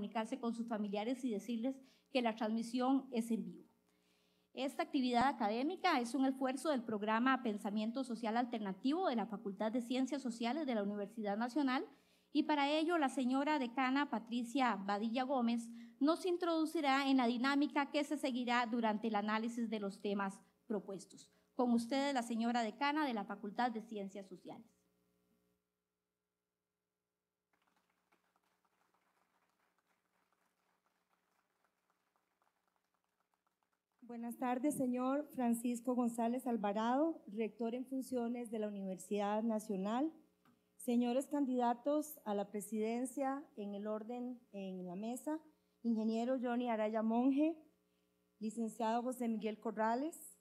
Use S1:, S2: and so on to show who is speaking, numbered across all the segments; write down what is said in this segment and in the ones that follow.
S1: comunicarse con sus familiares y decirles que la transmisión es en vivo. Esta actividad académica es un esfuerzo del programa Pensamiento Social Alternativo de la Facultad de Ciencias Sociales de la Universidad Nacional y para ello la señora decana Patricia Badilla Gómez nos introducirá en la dinámica que se seguirá durante el análisis de los temas propuestos. Con ustedes la señora decana de la Facultad de Ciencias Sociales. Buenas tardes, señor Francisco González Alvarado, rector en funciones de la Universidad Nacional. Señores candidatos a la presidencia, en el orden en la mesa, ingeniero Johnny Araya Monge, licenciado José Miguel Corrales,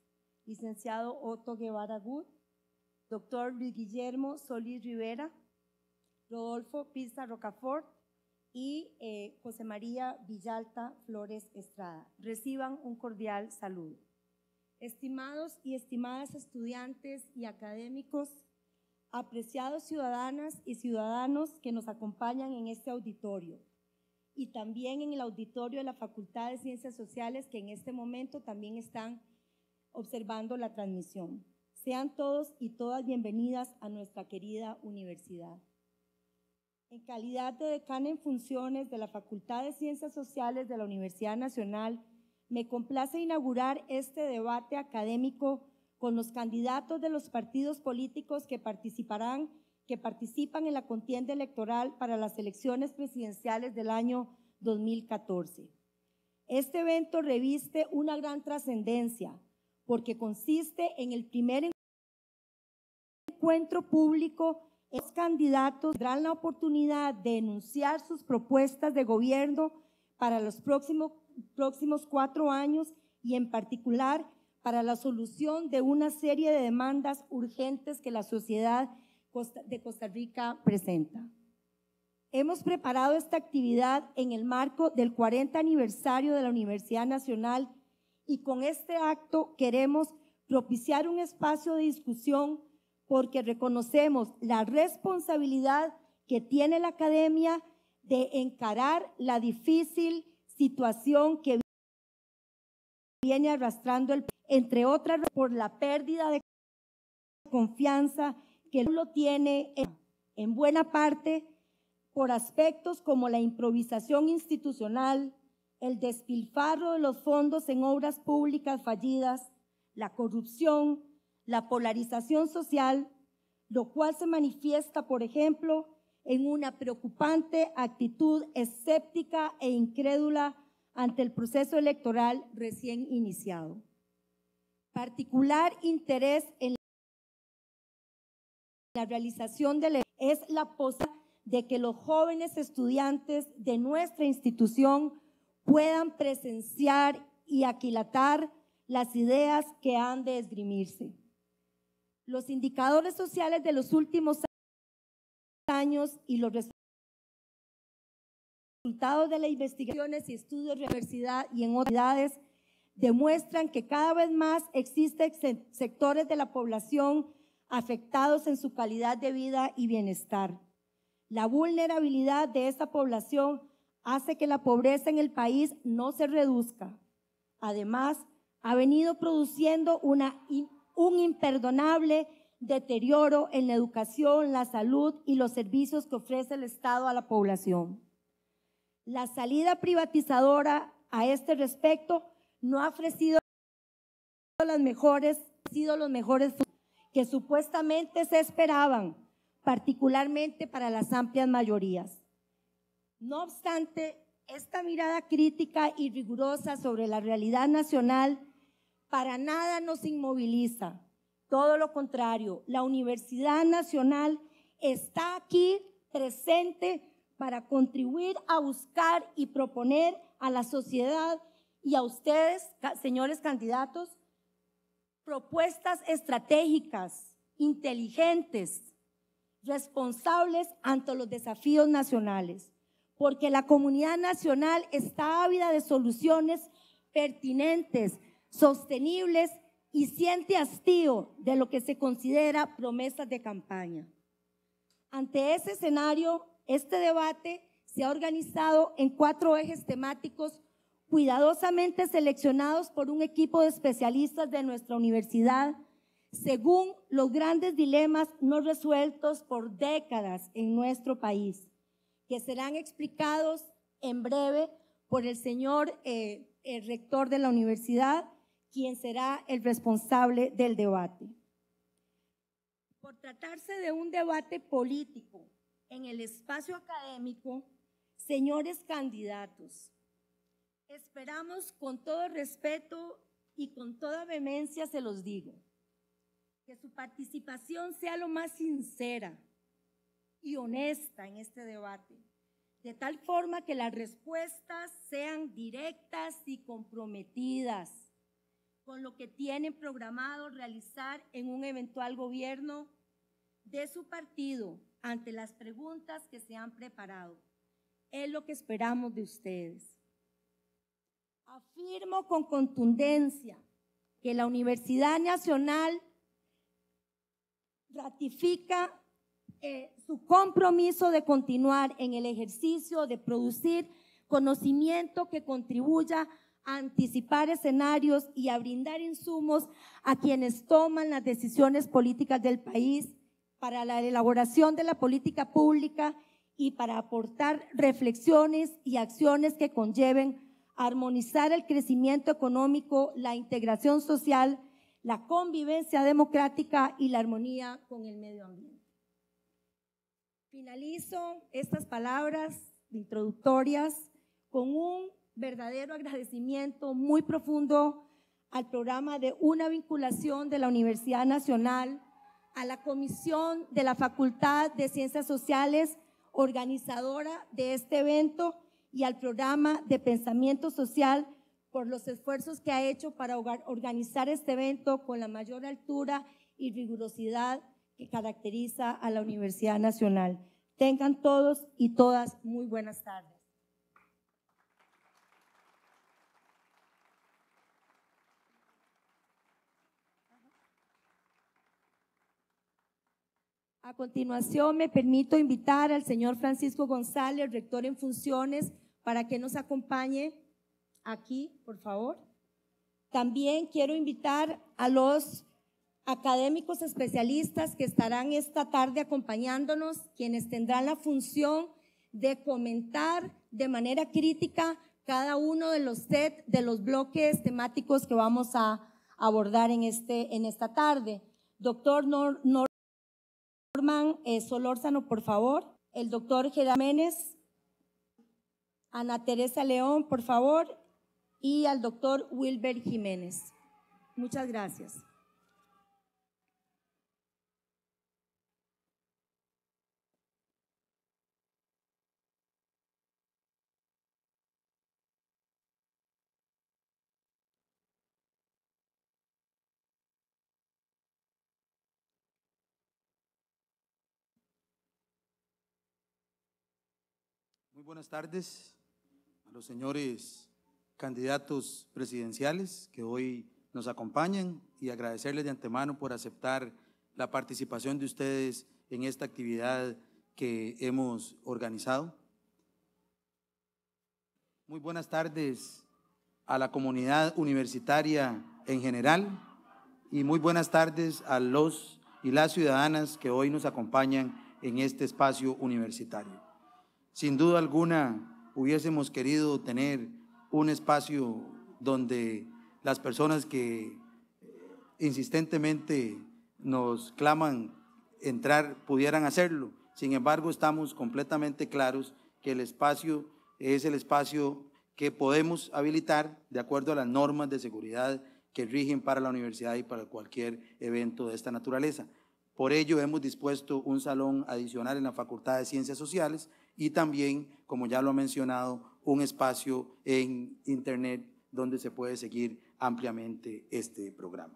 S1: licenciado Otto Guevara Gut, doctor Luis Guillermo Solís Rivera, Rodolfo Pisa Rocafort, y eh, José María Villalta Flores Estrada. Reciban un cordial saludo. Estimados y estimadas estudiantes y académicos, apreciados ciudadanas y ciudadanos que nos acompañan en este auditorio y también en el auditorio de la Facultad de Ciencias Sociales que en este momento también están observando la transmisión. Sean todos y todas bienvenidas a nuestra querida universidad en calidad de decana en funciones de la Facultad de Ciencias Sociales de la Universidad Nacional, me complace inaugurar este debate académico con los candidatos de los partidos políticos que participarán, que participan en la contienda electoral para las elecciones presidenciales del año 2014. Este evento reviste una gran trascendencia porque consiste en el primer encuentro público los candidatos tendrán la oportunidad de enunciar sus propuestas de gobierno para los próximos, próximos cuatro años y en particular para la solución de una serie de demandas urgentes que la sociedad de Costa Rica presenta. Hemos preparado esta actividad en el marco del 40 aniversario de la Universidad Nacional y con este acto queremos propiciar un espacio de discusión porque reconocemos la responsabilidad que tiene la academia de encarar la difícil situación que viene arrastrando el entre otras por la pérdida de confianza que lo tiene en buena parte por aspectos como la improvisación institucional, el despilfarro de los fondos en obras públicas fallidas, la corrupción, la polarización social, lo cual se manifiesta, por ejemplo, en una preocupante actitud escéptica e incrédula ante el proceso electoral recién iniciado. Particular interés en la realización de la es la posa de que los jóvenes estudiantes de nuestra institución puedan presenciar y aquilatar las ideas que han de esgrimirse los indicadores sociales de los últimos años y los resultados de las investigaciones y estudios de universidad y en otras ciudades demuestran que cada vez más existen sectores de la población afectados en su calidad de vida y bienestar. La vulnerabilidad de esta población hace que la pobreza en el país no se reduzca. Además, ha venido produciendo una un imperdonable deterioro en la educación, la salud y los servicios que ofrece el Estado a la población. La salida privatizadora a este respecto no ha ofrecido las mejores, sido los mejores que supuestamente se esperaban, particularmente para las amplias mayorías. No obstante, esta mirada crítica y rigurosa sobre la realidad nacional para nada nos inmoviliza. Todo lo contrario, la Universidad Nacional está aquí presente para contribuir a buscar y proponer a la sociedad y a ustedes, señores candidatos, propuestas estratégicas, inteligentes, responsables ante los desafíos nacionales, porque la comunidad nacional está ávida de soluciones pertinentes sostenibles y siente hastío de lo que se considera promesas de campaña. Ante ese escenario, este debate se ha organizado en cuatro ejes temáticos cuidadosamente seleccionados por un equipo de especialistas de nuestra universidad, según los grandes dilemas no resueltos por décadas en nuestro país, que serán explicados en breve por el señor eh, el rector de la universidad quien será el responsable del debate. Por tratarse de un debate político en el espacio académico, señores candidatos, esperamos con todo respeto y con toda vehemencia se los digo, que su participación sea lo más sincera y honesta en este debate, de tal forma que las respuestas sean directas y comprometidas con lo que tienen programado realizar en un eventual gobierno de su partido ante las preguntas que se han preparado. Es lo que esperamos de ustedes. Afirmo con contundencia que la Universidad Nacional ratifica eh, su compromiso de continuar en el ejercicio de producir conocimiento que contribuya anticipar escenarios y a brindar insumos a quienes toman las decisiones políticas del país para la elaboración de la política pública y para aportar reflexiones y acciones que conlleven armonizar el crecimiento económico, la integración social, la convivencia democrática y la armonía con el medio ambiente. Finalizo estas palabras introductorias con un verdadero agradecimiento muy profundo al programa de una vinculación de la Universidad Nacional, a la comisión de la Facultad de Ciencias Sociales, organizadora de este evento, y al programa de pensamiento social por los esfuerzos que ha hecho para organizar este evento con la mayor altura y rigurosidad que caracteriza a la Universidad Nacional. Tengan todos y todas muy buenas tardes. A continuación, me permito invitar al señor Francisco González, rector en funciones, para que nos acompañe aquí, por favor. También quiero invitar a los académicos especialistas que estarán esta tarde acompañándonos, quienes tendrán la función de comentar de manera crítica cada uno de los set de los bloques temáticos que vamos a abordar en, este, en esta tarde. Doctor Norman eh, Solórzano, por favor. El doctor Menes, Ana Teresa León, por favor. Y al doctor Wilber Jiménez. Muchas gracias.
S2: buenas tardes a los señores candidatos presidenciales que hoy nos acompañan y agradecerles de antemano por aceptar la participación de ustedes en esta actividad que hemos organizado. Muy buenas tardes a la comunidad universitaria en general y muy buenas tardes a los y las ciudadanas que hoy nos acompañan en este espacio universitario. Sin duda alguna hubiésemos querido tener un espacio donde las personas que eh, insistentemente nos claman entrar pudieran hacerlo. Sin embargo, estamos completamente claros que el espacio es el espacio que podemos habilitar de acuerdo a las normas de seguridad que rigen para la universidad y para cualquier evento de esta naturaleza. Por ello hemos dispuesto un salón adicional en la Facultad de Ciencias Sociales y también, como ya lo ha mencionado, un espacio en Internet donde se puede seguir ampliamente este programa.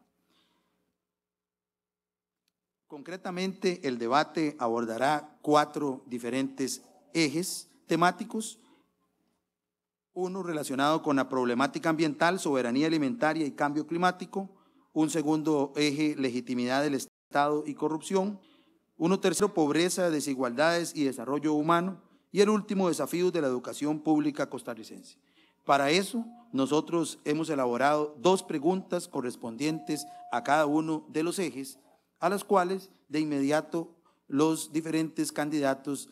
S2: Concretamente, el debate abordará cuatro diferentes ejes temáticos. Uno relacionado con la problemática ambiental, soberanía alimentaria y cambio climático. Un segundo eje, legitimidad del Estado y corrupción. Uno tercero, pobreza, desigualdades y desarrollo humano y el último desafío de la educación pública costarricense. Para eso, nosotros hemos elaborado dos preguntas correspondientes a cada uno de los ejes, a las cuales de inmediato los diferentes candidatos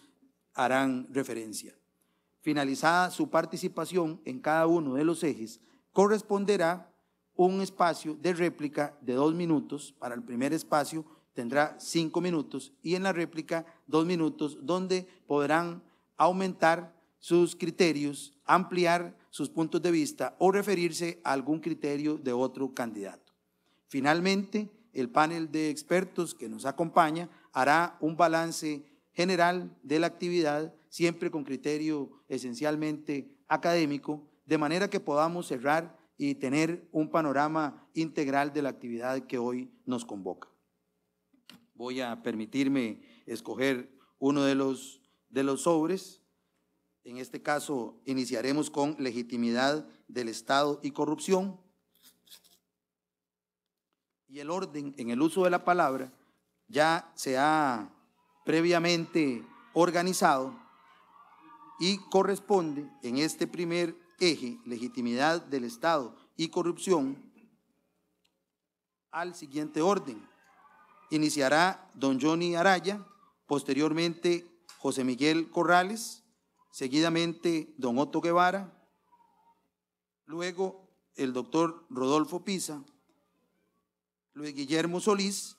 S2: harán referencia. Finalizada su participación en cada uno de los ejes, corresponderá un espacio de réplica de dos minutos. Para el primer espacio tendrá cinco minutos y en la réplica dos minutos, donde podrán aumentar sus criterios, ampliar sus puntos de vista o referirse a algún criterio de otro candidato. Finalmente, el panel de expertos que nos acompaña hará un balance general de la actividad, siempre con criterio esencialmente académico, de manera que podamos cerrar y tener un panorama integral de la actividad que hoy nos convoca. Voy a permitirme escoger uno de los de los sobres. En este caso, iniciaremos con legitimidad del Estado y corrupción. Y el orden en el uso de la palabra ya se ha previamente organizado y corresponde en este primer eje, legitimidad del Estado y corrupción, al siguiente orden. Iniciará don Johnny Araya, posteriormente José Miguel Corrales, seguidamente don Otto Guevara, luego el doctor Rodolfo Pisa, Luis Guillermo Solís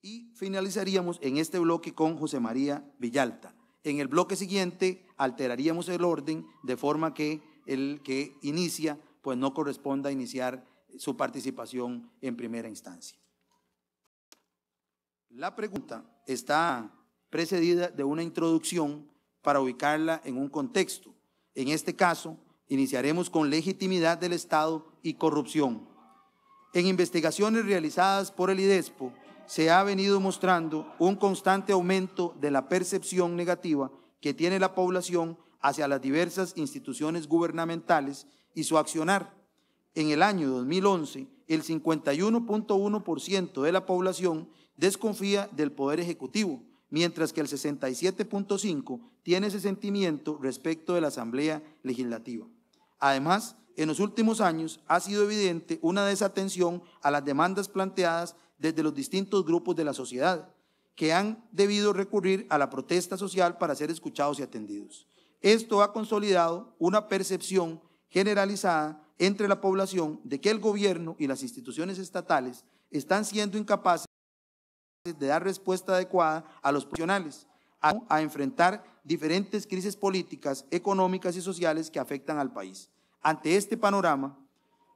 S2: y finalizaríamos en este bloque con José María Villalta. En el bloque siguiente alteraríamos el orden de forma que el que inicia pues no corresponda a iniciar su participación en primera instancia. La pregunta está precedida de una introducción para ubicarla en un contexto. En este caso, iniciaremos con legitimidad del Estado y corrupción. En investigaciones realizadas por el IDESPO, se ha venido mostrando un constante aumento de la percepción negativa que tiene la población hacia las diversas instituciones gubernamentales y su accionar. En el año 2011, el 51.1% de la población desconfía del Poder Ejecutivo, mientras que el 67.5 tiene ese sentimiento respecto de la Asamblea Legislativa. Además, en los últimos años ha sido evidente una desatención a las demandas planteadas desde los distintos grupos de la sociedad, que han debido recurrir a la protesta social para ser escuchados y atendidos. Esto ha consolidado una percepción generalizada entre la población de que el gobierno y las instituciones estatales están siendo incapaces de dar respuesta adecuada a los profesionales a, a enfrentar diferentes crisis políticas, económicas y sociales que afectan al país. Ante este panorama,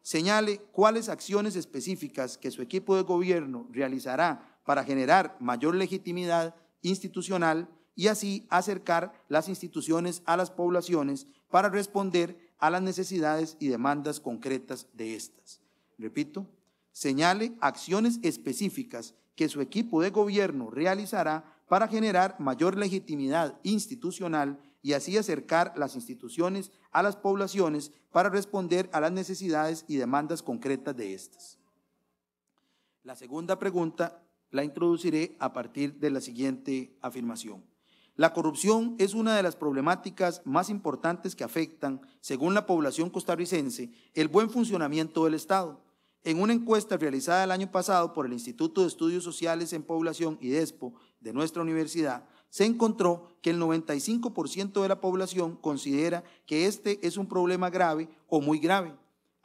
S2: señale cuáles acciones específicas que su equipo de gobierno realizará para generar mayor legitimidad institucional y así acercar las instituciones a las poblaciones para responder a las necesidades y demandas concretas de estas. Repito, señale acciones específicas que su equipo de gobierno realizará para generar mayor legitimidad institucional y así acercar las instituciones a las poblaciones para responder a las necesidades y demandas concretas de estas. La segunda pregunta la introduciré a partir de la siguiente afirmación. La corrupción es una de las problemáticas más importantes que afectan, según la población costarricense, el buen funcionamiento del Estado en una encuesta realizada el año pasado por el Instituto de Estudios Sociales en Población y DESPO de nuestra universidad, se encontró que el 95% de la población considera que este es un problema grave o muy grave.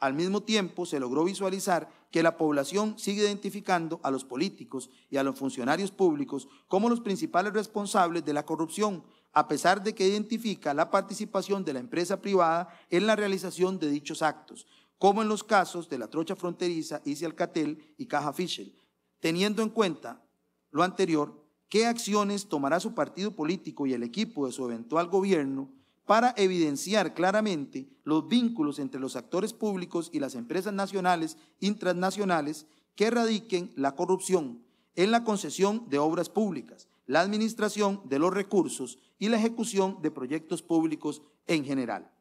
S2: Al mismo tiempo, se logró visualizar que la población sigue identificando a los políticos y a los funcionarios públicos como los principales responsables de la corrupción, a pesar de que identifica la participación de la empresa privada en la realización de dichos actos, como en los casos de la trocha fronteriza, Isi Alcatel y Caja Fischel. Teniendo en cuenta lo anterior, ¿qué acciones tomará su partido político y el equipo de su eventual gobierno para evidenciar claramente los vínculos entre los actores públicos y las empresas nacionales, e intranacionales que erradiquen la corrupción en la concesión de obras públicas, la administración de los recursos y la ejecución de proyectos públicos en general?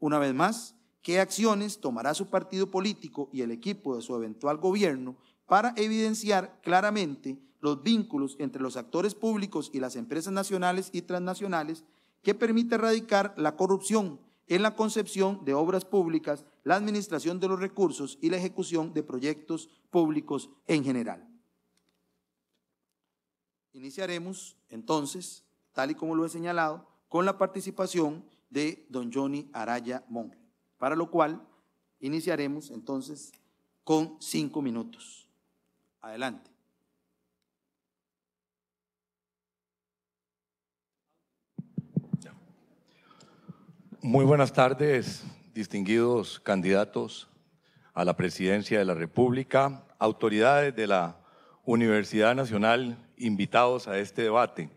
S2: Una vez más, qué acciones tomará su partido político y el equipo de su eventual gobierno para evidenciar claramente los vínculos entre los actores públicos y las empresas nacionales y transnacionales que permite erradicar la corrupción en la concepción de obras públicas, la administración de los recursos y la ejecución de proyectos públicos en general. Iniciaremos entonces, tal y como lo he señalado, con la participación de don Johnny Araya Monge para lo cual iniciaremos entonces con cinco minutos. Adelante.
S3: Muy buenas tardes, distinguidos candidatos a la presidencia de la República, autoridades de la Universidad Nacional, invitados a este debate.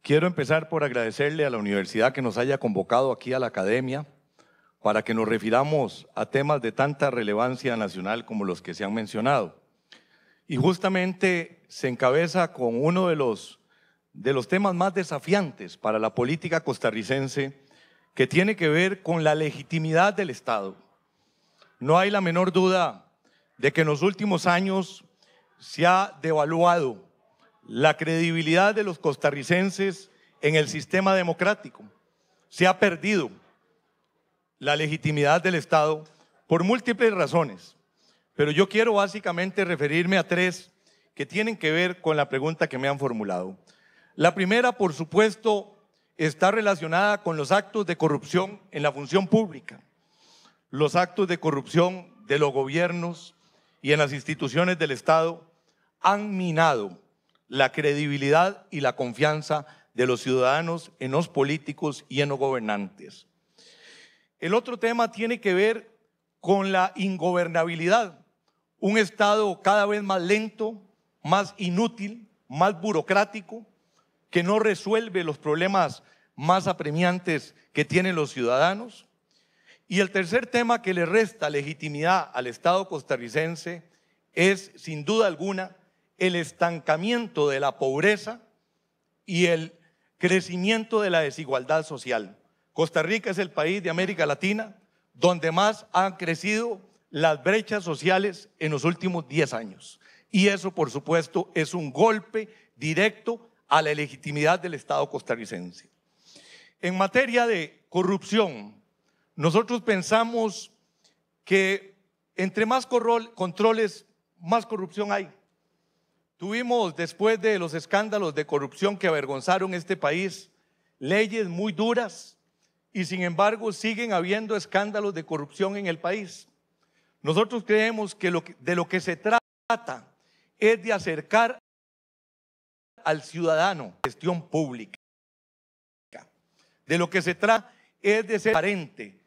S3: Quiero empezar por agradecerle a la universidad que nos haya convocado aquí a la academia para que nos refiramos a temas de tanta relevancia nacional como los que se han mencionado. Y justamente se encabeza con uno de los, de los temas más desafiantes para la política costarricense, que tiene que ver con la legitimidad del Estado. No hay la menor duda de que en los últimos años se ha devaluado la credibilidad de los costarricenses en el sistema democrático. Se ha perdido la legitimidad del Estado por múltiples razones, pero yo quiero básicamente referirme a tres que tienen que ver con la pregunta que me han formulado. La primera, por supuesto, está relacionada con los actos de corrupción en la función pública, los actos de corrupción de los gobiernos y en las instituciones del Estado han minado la credibilidad y la confianza de los ciudadanos en los políticos y en los gobernantes. El otro tema tiene que ver con la ingobernabilidad, un Estado cada vez más lento, más inútil, más burocrático, que no resuelve los problemas más apremiantes que tienen los ciudadanos. Y el tercer tema que le resta legitimidad al Estado costarricense es, sin duda alguna, el estancamiento de la pobreza y el crecimiento de la desigualdad social. Costa Rica es el país de América Latina donde más han crecido las brechas sociales en los últimos 10 años. Y eso, por supuesto, es un golpe directo a la legitimidad del Estado costarricense. En materia de corrupción, nosotros pensamos que entre más controles, más corrupción hay. Tuvimos, después de los escándalos de corrupción que avergonzaron este país, leyes muy duras y sin embargo siguen habiendo escándalos de corrupción en el país. Nosotros creemos que, de lo que se trata es de acercar al ciudadano la gestión pública. De lo que se trata es de ser transparente.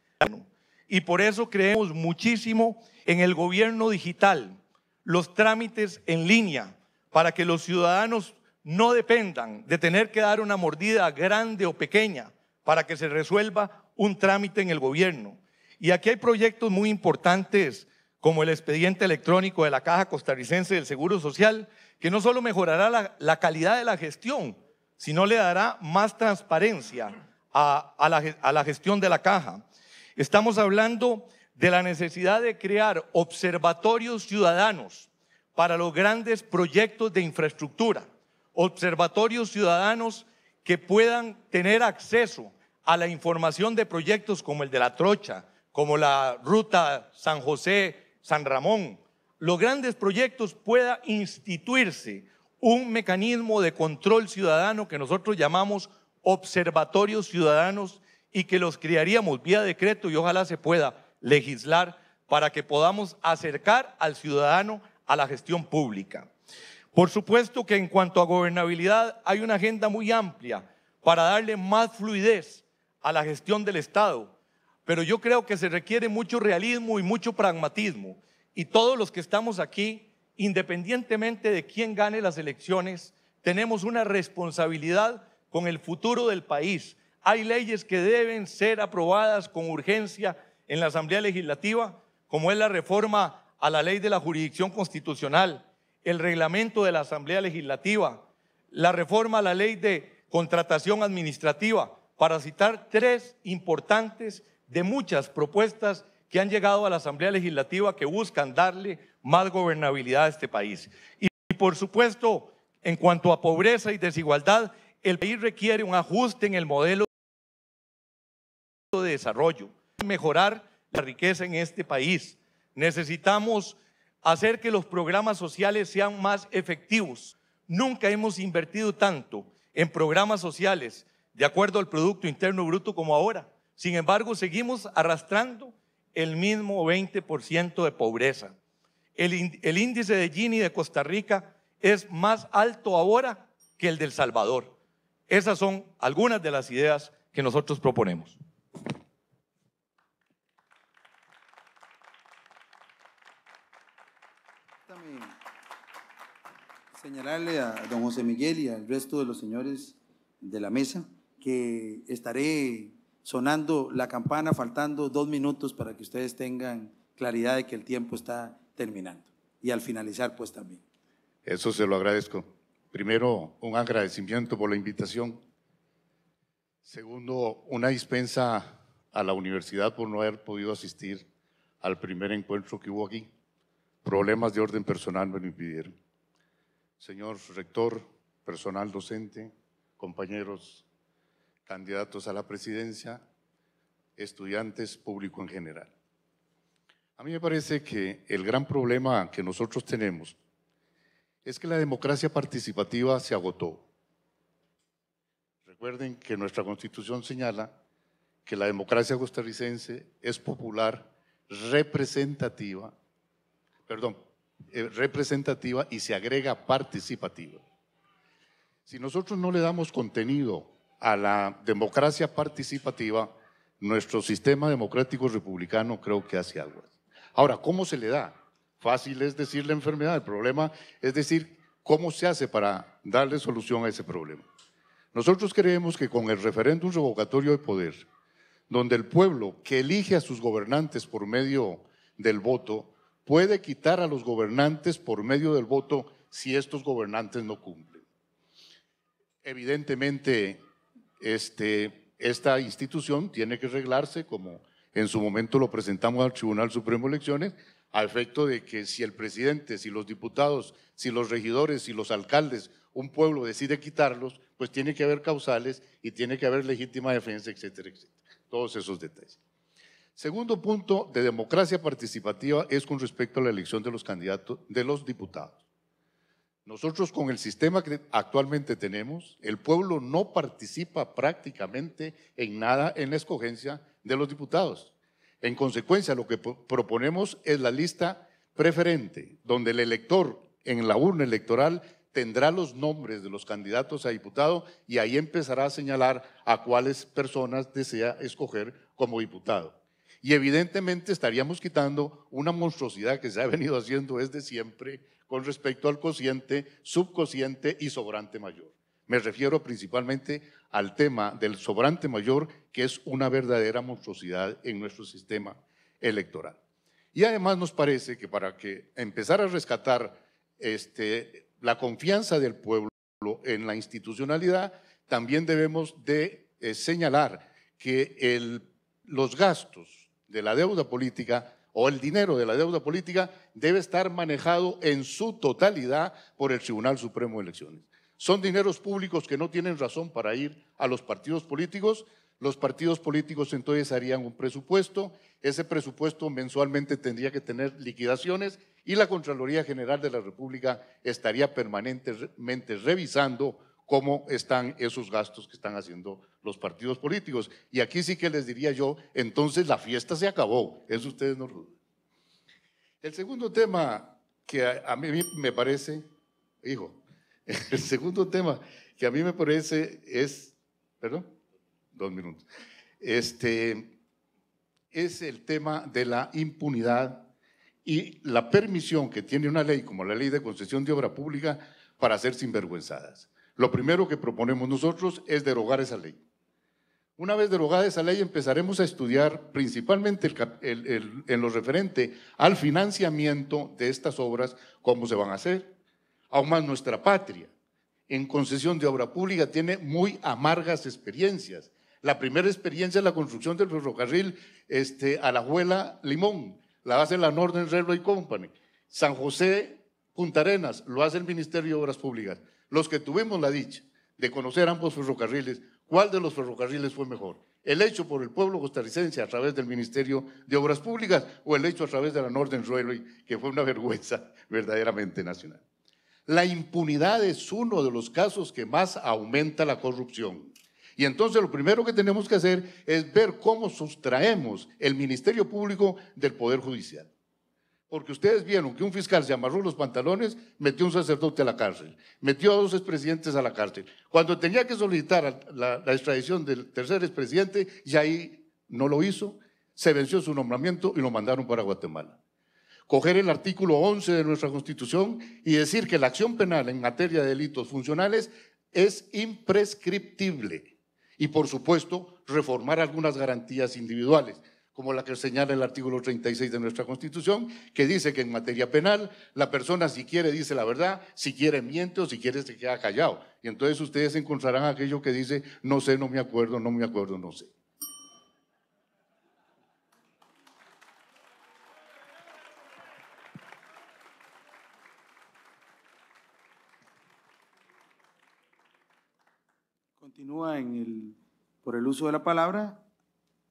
S3: Y por eso creemos muchísimo en el gobierno digital, los trámites en línea, para que los ciudadanos no dependan de tener que dar una mordida grande o pequeña para que se resuelva un trámite en el gobierno. Y aquí hay proyectos muy importantes como el expediente electrónico de la Caja Costarricense del Seguro Social, que no solo mejorará la, calidad de la gestión, sino le dará más transparencia a la gestión de la caja. Estamos hablando de la necesidad de crear observatorios ciudadanos para los grandes proyectos de infraestructura, observatorios ciudadanos que puedan tener acceso a la información de proyectos como el de la Trocha, como la Ruta San José, San Ramón, los grandes proyectos pueda instituirse un mecanismo de control ciudadano que nosotros llamamos observatorios ciudadanos y que los crearíamos vía decreto y ojalá se pueda legislar para que podamos acercar al ciudadano a la gestión pública. Por supuesto que en cuanto a gobernabilidad hay una agenda muy amplia para darle más fluidez a la gestión del Estado. Pero yo creo que se requiere mucho realismo y mucho pragmatismo. Y todos los que estamos aquí, independientemente de quién gane las elecciones, tenemos una responsabilidad con el futuro del país. Hay leyes que deben ser aprobadas con urgencia en la Asamblea Legislativa, como es la reforma a la ley de la jurisdicción constitucional, el reglamento de la Asamblea Legislativa, la reforma a la ley de contratación administrativa, para citar tres importantes de muchas propuestas que han llegado a la Asamblea Legislativa que buscan darle más gobernabilidad a este país. Y por supuesto, en cuanto a pobreza y desigualdad, el país requiere un ajuste en el modelo de desarrollo, mejorar la riqueza en este país. Necesitamos hacer que los programas sociales sean más efectivos. Nunca hemos invertido tanto en programas sociales de acuerdo al Producto Interno Bruto como ahora. Sin embargo, seguimos arrastrando el mismo 20% de pobreza. El, índice de Gini de Costa Rica es más alto ahora que el del Salvador. Esas son algunas de las ideas que nosotros proponemos.
S2: señalarle a don José Miguel y al resto de los señores de la mesa que estaré sonando la campana faltando dos minutos para que ustedes tengan claridad de que el tiempo está terminando.
S4: Y al finalizar, pues también. Eso se lo agradezco. Primero, un agradecimiento por la invitación. Segundo, una dispensa a la universidad por no haber podido asistir al primer encuentro que hubo aquí. Problemas de orden personal me lo impidieron. Señor rector, personal docente, compañeros candidatos a la presidencia, estudiantes, público en general. A mí me parece que el gran problema que nosotros tenemos es que la democracia participativa se agotó. Recuerden que nuestra constitución señala que la democracia costarricense es popular, representativa, perdón, eh, representativa y se agrega participativa. Si nosotros no le damos contenido a la democracia participativa, nuestro sistema democrático republicano creo que hace algo. Ahora, ¿cómo se le da? Fácil es decir la enfermedad, el problema es decir cómo se hace para darle solución a ese problema. Nosotros creemos que con el referéndum revocatorio de poder, donde el pueblo que elige a sus gobernantes por medio del voto, puede quitar a los gobernantes por medio del voto si estos gobernantes no cumplen. Evidentemente, este, esta institución tiene que arreglarse, como en su momento lo presentamos al Tribunal Supremo de Elecciones, a efecto de que si el presidente, si los diputados, si los regidores, si los alcaldes, un pueblo decide quitarlos, pues tiene que haber causales y tiene que haber legítima defensa, etcétera, etcétera. Todos esos detalles. Segundo punto de democracia participativa es con respecto a la elección de los candidatos, de los diputados. Nosotros con el sistema que actualmente tenemos, el pueblo no participa prácticamente en nada en la escogencia de los diputados. En consecuencia, lo que proponemos es la lista preferente, donde el elector en la urna electoral tendrá los nombres de los candidatos a diputado y ahí empezará a señalar a cuáles personas desea escoger como diputado. Y evidentemente estaríamos quitando una monstruosidad que se ha venido haciendo desde siempre, con respecto al cociente, subcociente y sobrante mayor. Me refiero principalmente al tema del sobrante mayor, que es una verdadera monstruosidad en nuestro sistema electoral. Y además nos parece que para que empezar a rescatar este, la confianza del pueblo en la institucionalidad, también debemos de eh, señalar que los gastos de la deuda política o el dinero de la deuda política debe estar manejado en su totalidad por el Tribunal Supremo de Elecciones. Son dineros públicos que no tienen razón para ir a los partidos políticos. Los partidos políticos entonces harían un presupuesto, ese presupuesto mensualmente tendría que tener liquidaciones y la Contraloría General de la República estaría permanentemente revisando cómo están esos gastos que están haciendo los partidos políticos. Y aquí sí que les diría yo, entonces la fiesta se acabó, eso ustedes no lo El segundo tema que a, mí me parece, hijo, el segundo tema que a mí me parece es, perdón, dos minutos, este, es el tema de la impunidad y la permisión que tiene una ley como la ley de concesión de obra pública para ser sinvergüenzadas. Lo primero que proponemos nosotros es derogar esa ley. Una vez derogada esa ley, empezaremos a estudiar principalmente en lo referente al financiamiento de estas obras, cómo se van a hacer. Aún más nuestra patria, en concesión de obra pública, tiene muy amargas experiencias. La primera experiencia es la construcción del ferrocarril este, Alajuela-Limón, la hace la Northern Railway Company. San José, Punta Arenas, lo hace el Ministerio de Obras Públicas los que tuvimos la dicha de conocer ambos ferrocarriles, cuál de los ferrocarriles fue mejor, el hecho por el pueblo costarricense a través del Ministerio de Obras Públicas o el hecho a través de la Northern Railway, que fue una vergüenza verdaderamente nacional. La impunidad es uno de los casos que más aumenta la corrupción. Y entonces lo primero que tenemos que hacer es ver cómo sustraemos el Ministerio Público del Poder Judicial. Porque ustedes vieron que un fiscal se amarró los pantalones, metió a un sacerdote a la cárcel, metió a dos expresidentes a la cárcel. Cuando tenía que solicitar la, extradición del tercer expresidente, y ahí no lo hizo, se venció su nombramiento y lo mandaron para Guatemala. Coger el artículo 11 de nuestra Constitución y decir que la acción penal en materia de delitos funcionales es imprescriptible. Y por supuesto, reformar algunas garantías individuales como la que señala el artículo 36 de nuestra Constitución, que dice que en materia penal la persona si quiere dice la verdad, si quiere miente o si quiere se queda callado. Y entonces ustedes encontrarán aquello que dice, no sé, no me acuerdo, no me acuerdo, no sé.
S2: Continúa en el, por el uso de la palabra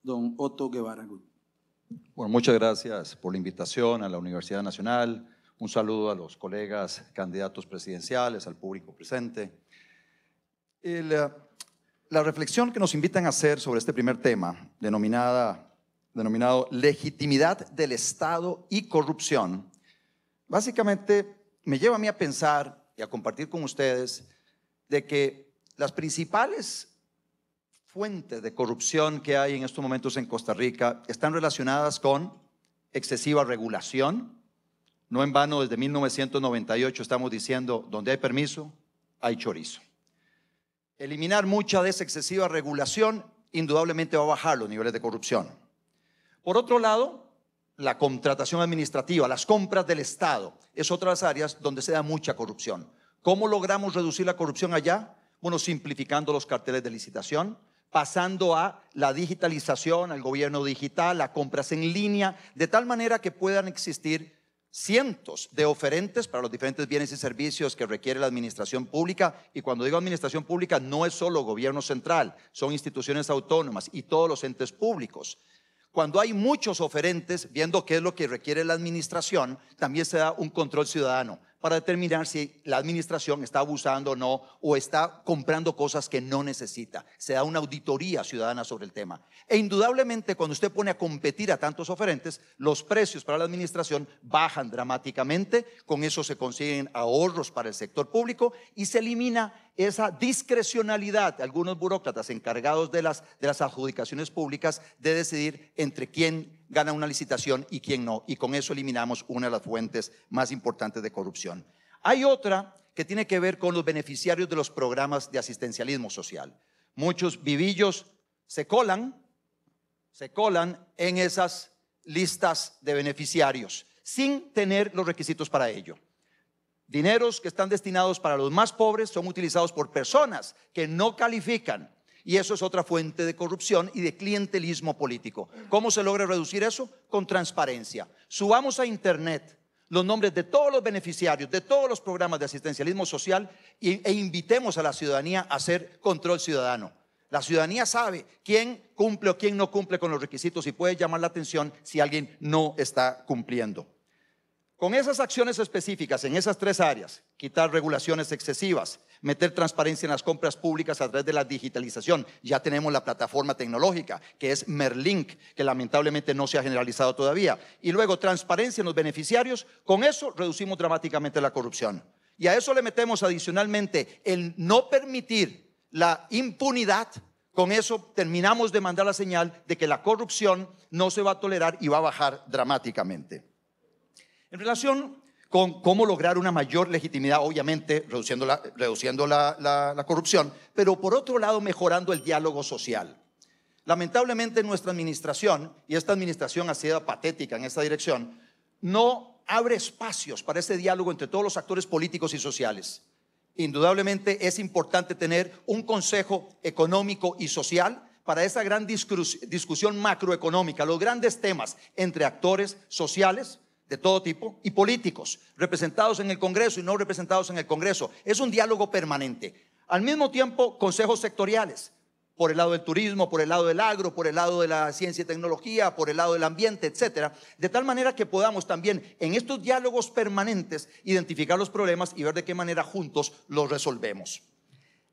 S2: don Otto Guevara.
S5: Bueno, muchas gracias por la invitación a la Universidad Nacional. Un saludo a los colegas candidatos presidenciales, al público presente. Eh, la reflexión que nos invitan a hacer sobre este primer tema, denominada, denominado legitimidad del Estado y corrupción, básicamente me lleva a mí a pensar y a compartir con ustedes de que las principales fuentes de corrupción que hay en estos momentos en Costa Rica están relacionadas con excesiva regulación. No en vano, desde 1998 estamos diciendo, donde hay permiso, hay chorizo. Eliminar mucha de esa excesiva regulación indudablemente va a bajar los niveles de corrupción. Por otro lado, la contratación administrativa, las compras del Estado, es otra de las áreas donde se da mucha corrupción. ¿Cómo logramos reducir la corrupción allá? Bueno, simplificando los carteles de licitación, pasando a la digitalización, al gobierno digital, a compras en línea, de tal manera que puedan existir cientos de oferentes para los diferentes bienes y servicios que requiere la administración pública. Y cuando digo administración pública, no es solo gobierno central, son instituciones autónomas y todos los entes públicos. Cuando hay muchos oferentes, viendo qué es lo que requiere la administración, también se da un control ciudadano para determinar si la administración está abusando o no, o está comprando cosas que no necesita. Se da una auditoría ciudadana sobre el tema. E indudablemente cuando usted pone a competir a tantos oferentes, los precios para la administración bajan dramáticamente, con eso se consiguen ahorros para el sector público y se elimina esa discrecionalidad de algunos burócratas encargados de las, de las adjudicaciones públicas de decidir entre quién gana una licitación y quién no. Y con eso eliminamos una de las fuentes más importantes de corrupción. Hay otra que tiene que ver con los beneficiarios de los programas de asistencialismo social. Muchos vivillos se colan, se colan en esas listas de beneficiarios sin tener los requisitos para ello. Dineros que están destinados para los más pobres son utilizados por personas que no califican y eso es otra fuente de corrupción y de clientelismo político. ¿Cómo se logra reducir eso? Con transparencia. Subamos a Internet los nombres de todos los beneficiarios, de todos los programas de asistencialismo social e invitemos a la ciudadanía a hacer control ciudadano. La ciudadanía sabe quién cumple o quién no cumple con los requisitos y puede llamar la atención si alguien no está cumpliendo. Con esas acciones específicas en esas tres áreas, quitar regulaciones excesivas, meter transparencia en las compras públicas a través de la digitalización, ya tenemos la plataforma tecnológica, que es Merlink, que lamentablemente no se ha generalizado todavía, y luego transparencia en los beneficiarios, con eso reducimos dramáticamente la corrupción. Y a eso le metemos adicionalmente el no permitir la impunidad con eso terminamos de mandar la señal de que la corrupción no se va a tolerar y va a bajar dramáticamente. En relación con cómo lograr una mayor legitimidad, obviamente reduciendo, la, reduciendo la, corrupción, pero por otro lado mejorando el diálogo social. Lamentablemente nuestra administración, y esta administración ha sido patética en esta dirección, no abre espacios para ese diálogo entre todos los actores políticos y sociales. Indudablemente es importante tener un consejo económico y social para esa gran discusión macroeconómica, los grandes temas entre actores sociales, de todo tipo y políticos, representados en el Congreso y no representados en el Congreso. Es un diálogo permanente. Al mismo tiempo, consejos sectoriales, por el lado del turismo, por el lado del agro, por el lado de la ciencia y tecnología, por el lado del ambiente, etcétera, de tal manera que podamos también en estos diálogos permanentes identificar los problemas y ver de qué manera juntos los resolvemos.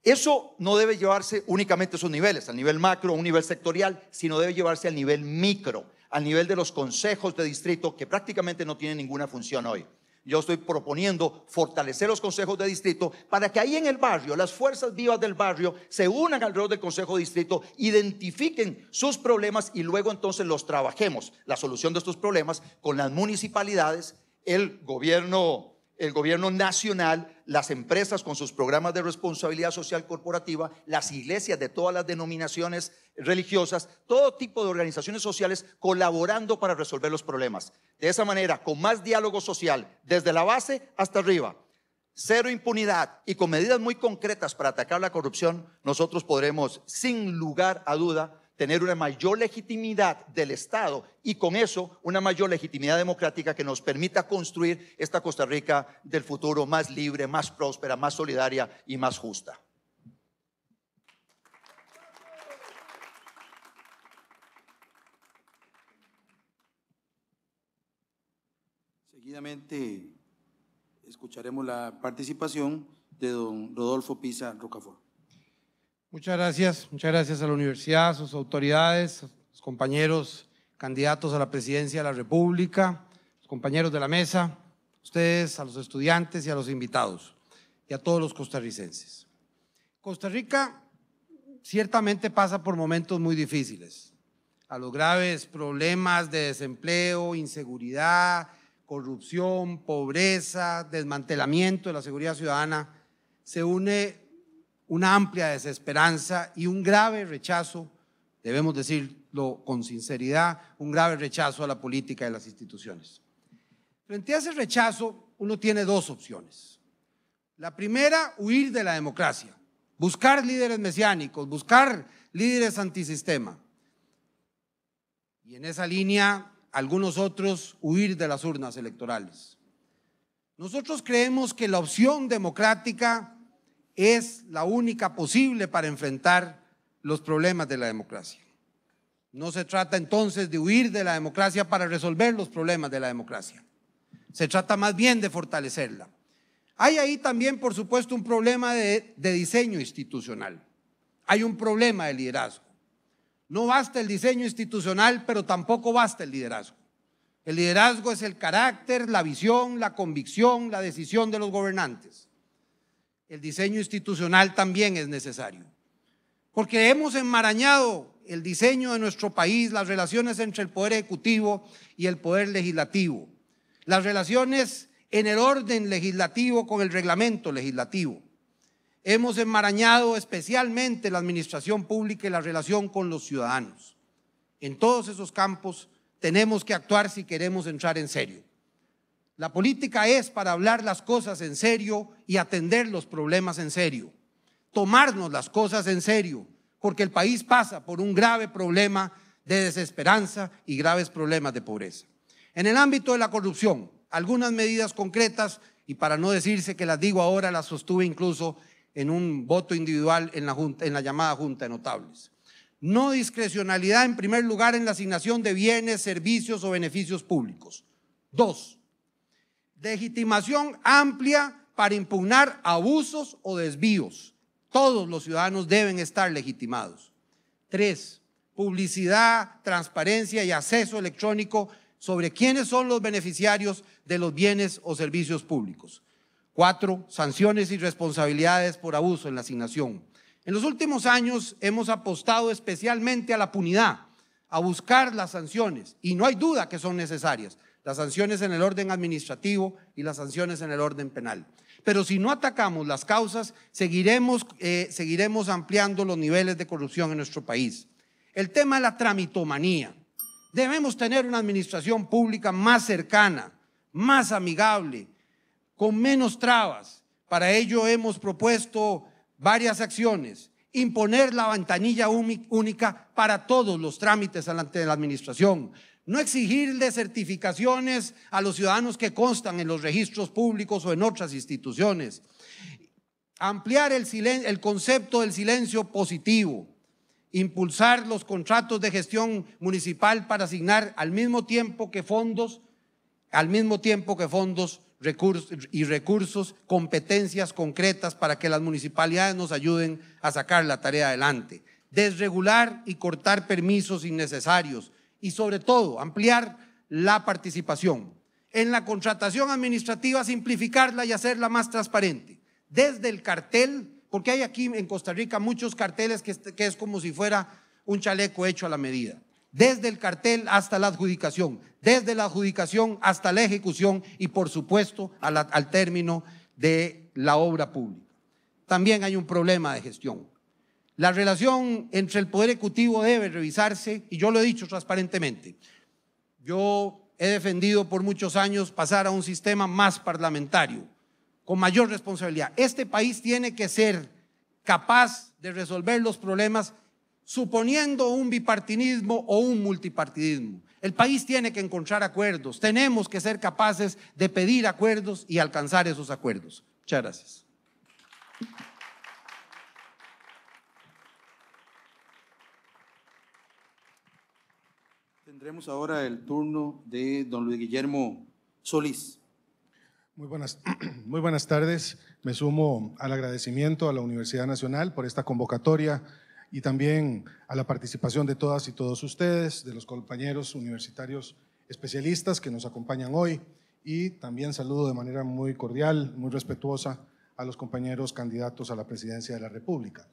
S5: Eso no debe llevarse únicamente a esos niveles, al nivel macro, a un nivel sectorial, sino debe llevarse al nivel micro al nivel de los consejos de distrito que prácticamente no tienen ninguna función hoy. Yo estoy proponiendo fortalecer los consejos de distrito para que ahí en el barrio, las fuerzas vivas del barrio se unan alrededor del consejo de distrito, identifiquen sus problemas y luego entonces los trabajemos, la solución de estos problemas, con las municipalidades, el gobierno el gobierno nacional, las empresas con sus programas de responsabilidad social corporativa, las iglesias de todas las denominaciones religiosas, todo tipo de organizaciones sociales colaborando para resolver los problemas. De esa manera, con más diálogo social, desde la base hasta arriba, cero impunidad y con medidas muy concretas para atacar la corrupción, nosotros podremos, sin lugar a duda, tener una mayor legitimidad del Estado y con eso una mayor legitimidad democrática que nos permita construir esta Costa Rica del futuro más libre, más próspera, más solidaria y más justa.
S2: Seguidamente escucharemos la participación de don Rodolfo Pisa Rocafort.
S6: Muchas gracias, muchas gracias a la universidad, a sus autoridades, a sus compañeros candidatos a la presidencia de la República, a los compañeros de la mesa, a ustedes, a los estudiantes y a los invitados, y a todos los costarricenses. Costa Rica ciertamente pasa por momentos muy difíciles, a los graves problemas de desempleo, inseguridad, corrupción, pobreza, desmantelamiento de la seguridad ciudadana, se une una amplia desesperanza y un grave rechazo, debemos decirlo con sinceridad, un grave rechazo a la política y a las instituciones. Frente a ese rechazo, uno tiene dos opciones. La primera, huir de la democracia, buscar líderes mesiánicos, buscar líderes antisistema. Y en esa línea, algunos otros huir de las urnas electorales. Nosotros creemos que la opción democrática es la única posible para enfrentar los problemas de la democracia. No se trata entonces de huir de la democracia para resolver los problemas de la democracia. Se trata más bien de fortalecerla. Hay ahí también, por supuesto, un problema de, diseño institucional. Hay un problema de liderazgo. No basta el diseño institucional, pero tampoco basta el liderazgo. El liderazgo es el carácter, la visión, la convicción, la decisión de los gobernantes el diseño institucional también es necesario. Porque hemos enmarañado el diseño de nuestro país, las relaciones entre el poder ejecutivo y el poder legislativo, las relaciones en el orden legislativo con el reglamento legislativo. Hemos enmarañado especialmente la administración pública y la relación con los ciudadanos. En todos esos campos tenemos que actuar si queremos entrar en serio. La política es para hablar las cosas en serio y atender los problemas en serio. Tomarnos las cosas en serio, porque el país pasa por un grave problema de desesperanza y graves problemas de pobreza. En el ámbito de la corrupción, algunas medidas concretas, y para no decirse que las digo ahora, las sostuve incluso en un voto individual en la, llamada Junta de Notables. No discrecionalidad en primer lugar en la asignación de bienes, servicios o beneficios públicos. Dos, legitimación amplia para impugnar abusos o desvíos. Todos los ciudadanos deben estar legitimados. Tres, publicidad, transparencia y acceso electrónico sobre quiénes son los beneficiarios de los bienes o servicios públicos. Cuatro, sanciones y responsabilidades por abuso en la asignación. En los últimos años hemos apostado especialmente a la punidad, a buscar las sanciones, y no hay duda que son necesarias, las sanciones en el orden administrativo y las sanciones en el orden penal. Pero si no atacamos las causas, seguiremos, eh, seguiremos ampliando los niveles de corrupción en nuestro país. El tema de la tramitomanía. Debemos tener una administración pública más cercana, más amigable, con menos trabas. Para ello hemos propuesto varias acciones imponer la ventanilla única para todos los trámites ante la administración, no exigirle certificaciones a los ciudadanos que constan en los registros públicos o en otras instituciones, ampliar el, el concepto del silencio positivo, impulsar los contratos de gestión municipal para asignar al mismo tiempo que fondos, al mismo tiempo que fondos y recursos, competencias concretas para que las municipalidades nos ayuden a sacar la tarea adelante. Desregular y cortar permisos innecesarios y sobre todo ampliar la participación. En la contratación administrativa simplificarla y hacerla más transparente. Desde el cartel, porque hay aquí en Costa Rica muchos carteles que es como si fuera un chaleco hecho a la medida desde el cartel hasta la adjudicación, desde la adjudicación hasta la ejecución y por supuesto al, término de la obra pública. También hay un problema de gestión. La relación entre el Poder Ejecutivo debe revisarse y yo lo he dicho transparentemente. Yo he defendido por muchos años pasar a un sistema más parlamentario, con mayor responsabilidad. Este país tiene que ser capaz de resolver los problemas suponiendo un bipartidismo o un multipartidismo. El país tiene que encontrar acuerdos. Tenemos que ser capaces de pedir acuerdos y alcanzar esos acuerdos. Muchas gracias.
S2: Tendremos ahora el turno de don Luis Guillermo Solís.
S7: Muy buenas, muy buenas tardes. Me sumo al agradecimiento a la Universidad Nacional por esta convocatoria y también a la participación de todas y todos ustedes, de los compañeros universitarios especialistas que nos acompañan hoy y también saludo de manera muy cordial, muy respetuosa a los compañeros candidatos a la presidencia de la República.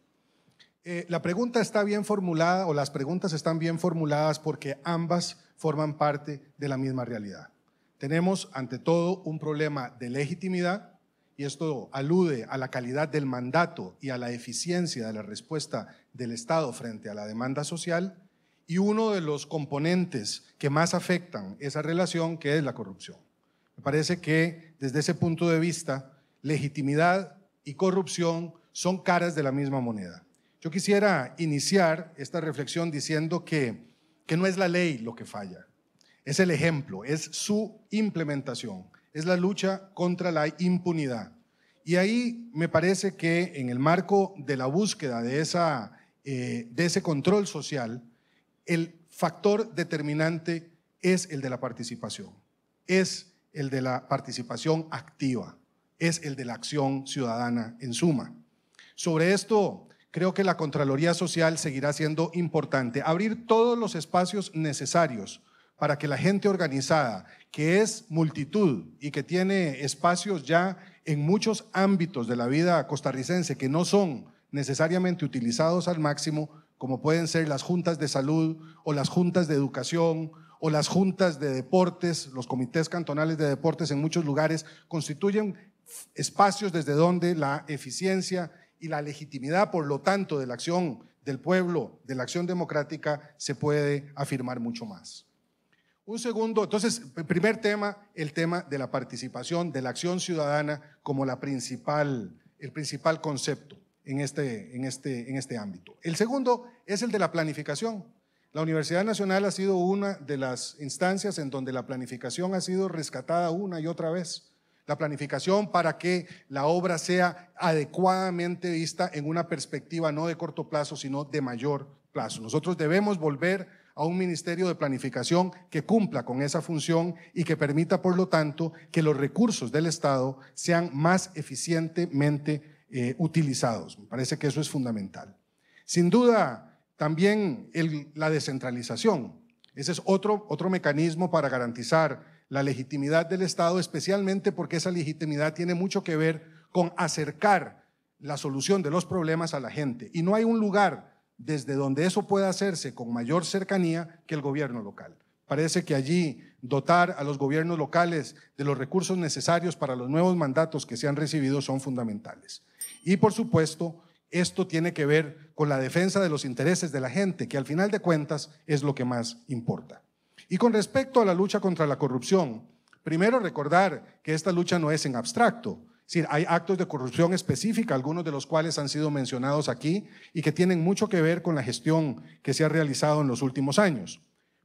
S7: Eh, la pregunta está bien formulada o las preguntas están bien formuladas porque ambas forman parte de la misma realidad. Tenemos ante todo un problema de legitimidad y esto alude a la calidad del mandato y a la eficiencia de la respuesta del Estado frente a la demanda social, y uno de los componentes que más afectan esa relación, que es la corrupción. Me parece que desde ese punto de vista, legitimidad y corrupción son caras de la misma moneda. Yo quisiera iniciar esta reflexión diciendo que, que no es la ley lo que falla, es el ejemplo, es su implementación es la lucha contra la impunidad. Y ahí me parece que en el marco de la búsqueda de, eh, de ese control social, el factor determinante es el de la participación, es el de la participación activa, es el de la acción ciudadana en suma. Sobre esto, creo que la Contraloría Social seguirá siendo importante, abrir todos los espacios necesarios para que la gente organizada, que es multitud y que tiene espacios ya en muchos ámbitos de la vida costarricense que no son necesariamente utilizados al máximo, como pueden ser las juntas de salud o las juntas de educación o las juntas de deportes, los comités cantonales de deportes en muchos lugares, constituyen espacios desde donde la eficiencia y la legitimidad, por lo tanto, de la acción del pueblo, de la acción democrática, se puede afirmar mucho más. Un segundo, entonces, primer tema, el tema de la participación, de la acción ciudadana como la principal, el principal concepto en este, en, este, en este ámbito. El segundo es el de la planificación. La Universidad Nacional ha sido una de las instancias en donde la planificación ha sido rescatada una y otra vez. La planificación para que la obra sea adecuadamente vista en una perspectiva no de corto plazo, sino de mayor plazo. Nosotros debemos volver a un ministerio de planificación que cumpla con esa función y que permita, por lo tanto, que los recursos del Estado sean más eficientemente eh, utilizados. Me parece que eso es fundamental. Sin duda, también la descentralización. Ese es otro, otro mecanismo para garantizar la legitimidad del Estado, especialmente porque esa legitimidad tiene mucho que ver con acercar la solución de los problemas a la gente. Y no hay un lugar desde donde eso pueda hacerse con mayor cercanía que el gobierno local. Parece que allí dotar a los gobiernos locales de los recursos necesarios para los nuevos mandatos que se han recibido son fundamentales. Y por supuesto, esto tiene que ver con la defensa de los intereses de la gente, que al final de cuentas es lo que más importa. Y con respecto a la lucha contra la corrupción, primero recordar que esta lucha no es en abstracto decir, hay actos de corrupción específica, algunos de los cuales han sido mencionados aquí y que tienen mucho que ver con la gestión que se ha realizado en los últimos años.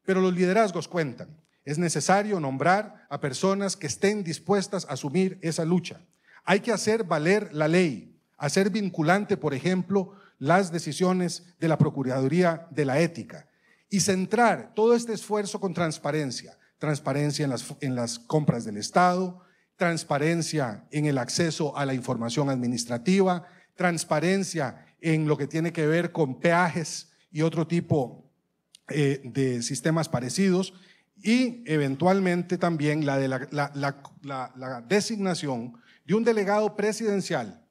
S7: Pero los liderazgos cuentan. Es necesario nombrar a personas que estén dispuestas a asumir esa lucha. Hay que hacer valer la ley, hacer vinculante, por ejemplo, las decisiones de la Procuraduría de la Ética y centrar todo este esfuerzo con transparencia, transparencia en las compras del Estado, transparencia en el acceso a la información administrativa, transparencia en lo que tiene que ver con peajes y otro tipo eh, de sistemas parecidos y eventualmente también la, de la designación de un delegado presidencial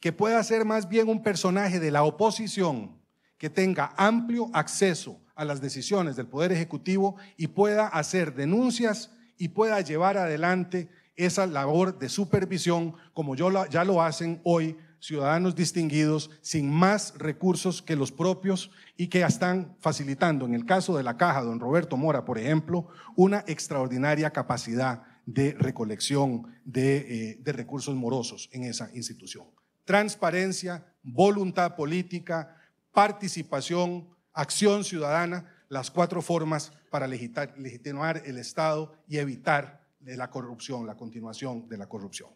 S7: que pueda ser más bien un personaje de la oposición que tenga amplio acceso a las decisiones del Poder Ejecutivo y pueda hacer denuncias y pueda llevar adelante esa labor de supervisión como ya lo hacen hoy ciudadanos distinguidos sin más recursos que los propios y que están facilitando, en el caso de la caja, don Roberto Mora, por ejemplo, una extraordinaria capacidad de recolección de, eh, de recursos morosos en esa institución. Transparencia, voluntad política, participación, acción ciudadana, las cuatro formas para legitimar el Estado y evitar de la corrupción, la continuación de la corrupción.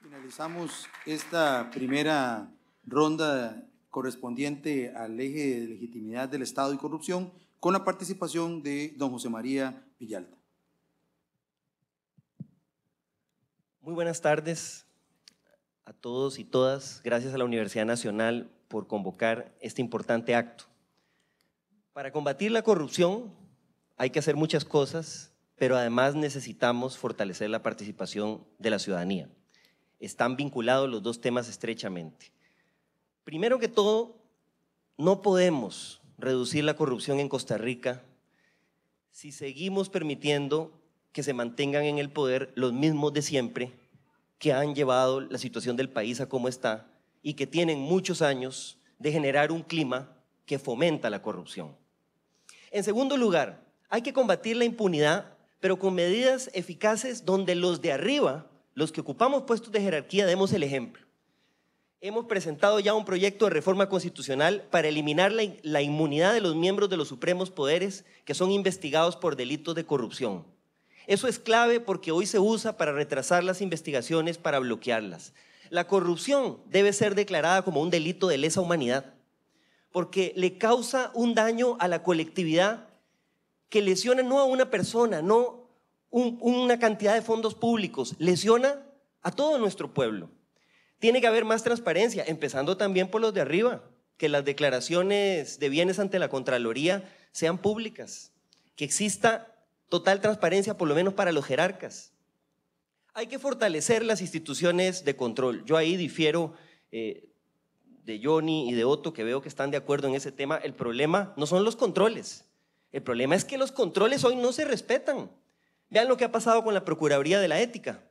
S2: Finalizamos esta primera ronda correspondiente al eje de legitimidad del Estado y corrupción con la
S8: participación de don José María Villalta. Muy buenas tardes a todos y todas. Gracias a la Universidad Nacional por convocar este importante acto. Para combatir la corrupción hay que hacer muchas cosas, pero además necesitamos fortalecer la participación de la ciudadanía. Están vinculados los dos temas estrechamente. Primero que todo, no podemos reducir la corrupción en Costa Rica si seguimos permitiendo que se mantengan en el poder los mismos de siempre que han llevado la situación del país a como está y que tienen muchos años de generar un clima que fomenta la corrupción. En segundo lugar, hay que combatir la impunidad, pero con medidas eficaces donde los de arriba, los que ocupamos puestos de jerarquía, demos el ejemplo. Hemos presentado ya un proyecto de reforma constitucional para eliminar la, inmunidad de los miembros de los supremos poderes que son investigados por delitos de corrupción. Eso es clave porque hoy se usa para retrasar las investigaciones, para bloquearlas. La corrupción debe ser declarada como un delito de lesa humanidad, porque le causa un daño a la colectividad que lesiona no a una persona, no un, una cantidad de fondos públicos, lesiona a todo nuestro pueblo. Tiene que haber más transparencia, empezando también por los de arriba, que las declaraciones de bienes ante la Contraloría sean públicas, que exista total transparencia, por lo menos para los jerarcas. Hay que fortalecer las instituciones de control. Yo ahí difiero eh, de Johnny y de Otto, que veo que están de acuerdo en ese tema. El problema no son los controles. El problema es que los controles hoy no se respetan. Vean lo que ha pasado con la Procuraduría de la Ética.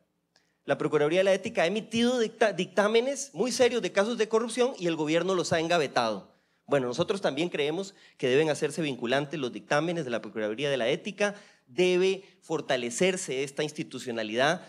S8: La Procuraduría de la Ética ha emitido dictámenes muy serios de casos de corrupción y el gobierno los ha engavetado. Bueno, nosotros también creemos que deben hacerse vinculantes los dictámenes de la Procuraduría de la Ética, debe fortalecerse esta institucionalidad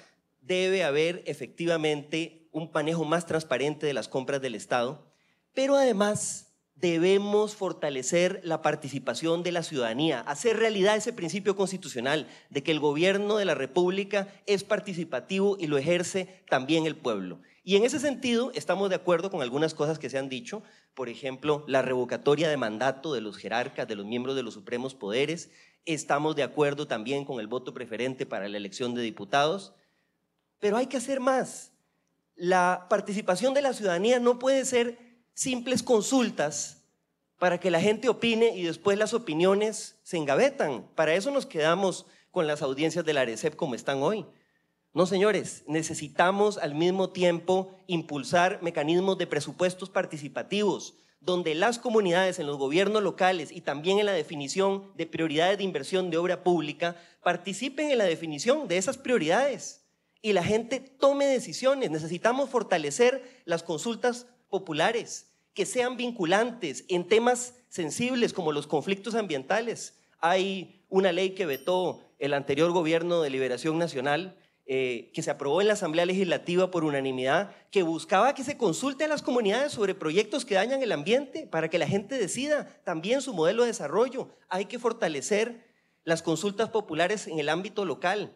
S8: debe haber efectivamente un manejo más transparente de las compras del Estado, pero además debemos fortalecer la participación de la ciudadanía, hacer realidad ese principio constitucional de que el gobierno de la República es participativo y lo ejerce también el pueblo. Y en ese sentido estamos de acuerdo con algunas cosas que se han dicho, por ejemplo, la revocatoria de mandato de los jerarcas, de los miembros de los supremos poderes, estamos de acuerdo también con el voto preferente para la elección de diputados, pero hay que hacer más. La participación de la ciudadanía no puede ser simples consultas para que la gente opine y después las opiniones se engavetan. Para eso nos quedamos con las audiencias de la ARECEP como están hoy. No, señores, necesitamos al mismo tiempo impulsar mecanismos de presupuestos participativos, donde las comunidades en los gobiernos locales y también en la definición de prioridades de inversión de obra pública participen en la definición de esas prioridades y la gente tome decisiones. Necesitamos fortalecer las consultas populares, que sean vinculantes en temas sensibles como los conflictos ambientales. Hay una ley que vetó el anterior gobierno de Liberación Nacional, eh, que se aprobó en la Asamblea Legislativa por unanimidad, que buscaba que se consulte a las comunidades sobre proyectos que dañan el ambiente para que la gente decida también su modelo de desarrollo. Hay que fortalecer las consultas populares en el ámbito local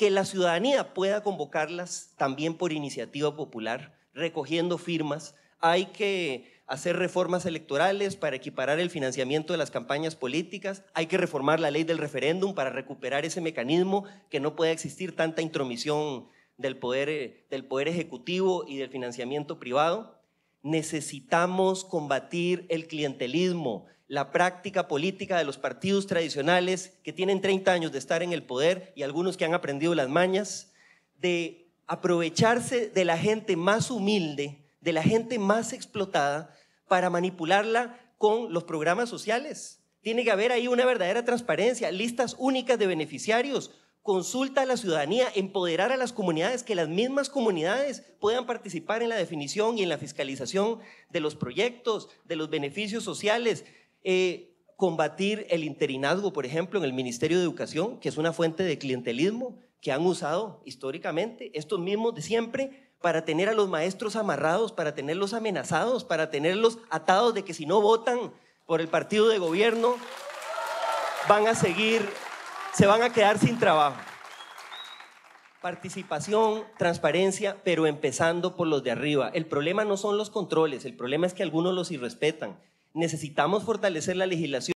S8: que la ciudadanía pueda convocarlas también por iniciativa popular, recogiendo firmas. Hay que hacer reformas electorales para equiparar el financiamiento de las campañas políticas, hay que reformar la ley del referéndum para recuperar ese mecanismo que no pueda existir tanta intromisión del poder, eh, del poder ejecutivo y del financiamiento privado. Necesitamos combatir el clientelismo, la práctica política de los partidos tradicionales que tienen 30 años de estar en el poder y algunos que han aprendido las mañas, de aprovecharse de la gente más humilde, de la gente más explotada, para manipularla con los programas sociales. Tiene que haber ahí una verdadera transparencia, listas únicas de beneficiarios, consulta a la ciudadanía, empoderar a las comunidades, que las mismas comunidades puedan participar en la definición y en la fiscalización de los proyectos, de los beneficios sociales, eh, combatir el interinazgo, por ejemplo, en el Ministerio de Educación, que es una fuente de clientelismo que han usado históricamente estos mismos de siempre para tener a los maestros amarrados, para tenerlos amenazados, para tenerlos atados de que si no votan por el partido de gobierno, van a seguir, se van a quedar sin trabajo. Participación, transparencia, pero empezando por los de arriba. El problema no son los controles, el problema es que algunos los irrespetan. Necesitamos fortalecer la legislación.